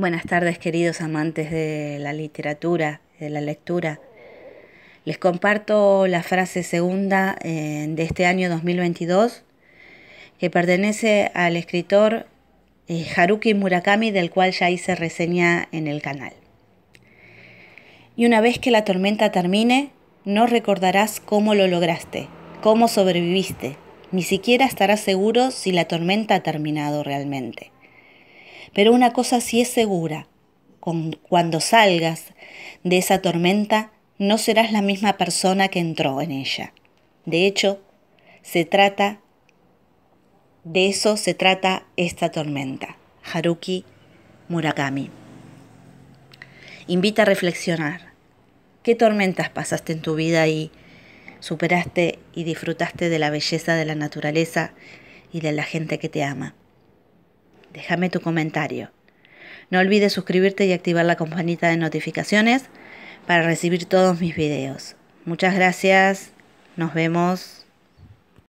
Buenas tardes queridos amantes de la literatura, de la lectura. Les comparto la frase segunda eh, de este año 2022 que pertenece al escritor eh, Haruki Murakami del cual ya hice reseña en el canal. Y una vez que la tormenta termine, no recordarás cómo lo lograste, cómo sobreviviste, ni siquiera estarás seguro si la tormenta ha terminado realmente. Pero una cosa sí es segura, cuando salgas de esa tormenta no serás la misma persona que entró en ella. De hecho, se trata de eso se trata esta tormenta. Haruki Murakami. Invita a reflexionar. ¿Qué tormentas pasaste en tu vida y superaste y disfrutaste de la belleza de la naturaleza y de la gente que te ama? déjame tu comentario. No olvides suscribirte y activar la campanita de notificaciones para recibir todos mis videos. Muchas gracias, nos vemos.